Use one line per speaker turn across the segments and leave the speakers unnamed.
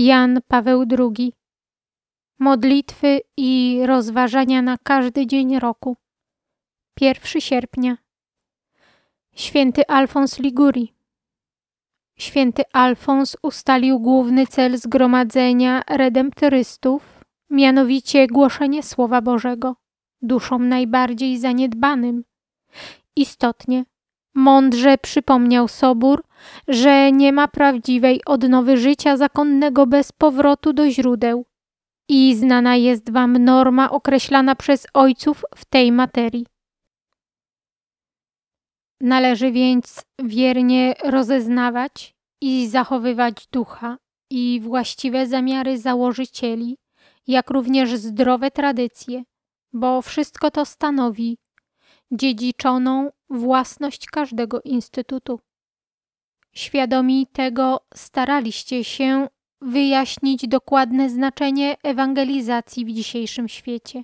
Jan Paweł II. Modlitwy i rozważania na każdy dzień roku. 1 sierpnia. Święty Alfons Liguri. Święty Alfons ustalił główny cel zgromadzenia redemptorystów, mianowicie głoszenie Słowa Bożego, duszom najbardziej zaniedbanym. Istotnie, Mądrze przypomniał Sobór, że nie ma prawdziwej odnowy życia zakonnego bez powrotu do źródeł. I znana jest Wam norma określana przez ojców w tej materii. Należy więc wiernie rozeznawać i zachowywać ducha i właściwe zamiary założycieli, jak również zdrowe tradycje, bo wszystko to stanowi dziedziczoną własność każdego instytutu. Świadomi tego staraliście się wyjaśnić dokładne znaczenie ewangelizacji w dzisiejszym świecie.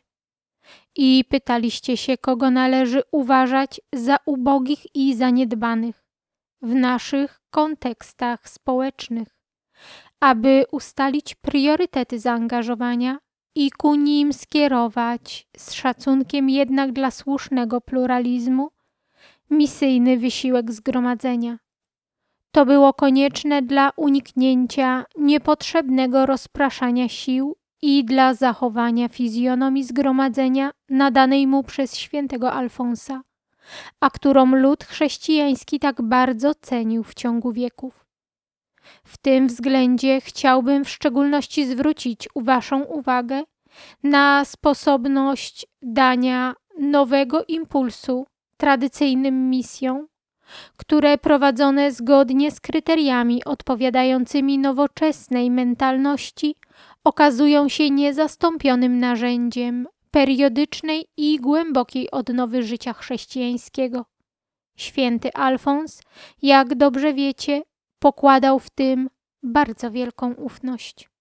I pytaliście się, kogo należy uważać za ubogich i zaniedbanych w naszych kontekstach społecznych, aby ustalić priorytety zaangażowania i ku nim skierować, z szacunkiem jednak dla słusznego pluralizmu, misyjny wysiłek zgromadzenia. To było konieczne dla uniknięcia niepotrzebnego rozpraszania sił i dla zachowania fizjonomii zgromadzenia nadanej mu przez świętego Alfonsa, a którą lud chrześcijański tak bardzo cenił w ciągu wieków. W tym względzie chciałbym w szczególności zwrócić Waszą uwagę na sposobność dania nowego impulsu tradycyjnym misjom, które prowadzone zgodnie z kryteriami odpowiadającymi nowoczesnej mentalności okazują się niezastąpionym narzędziem periodycznej i głębokiej odnowy życia chrześcijańskiego. Święty Alfons, jak dobrze wiecie, pokładał w tym bardzo wielką ufność.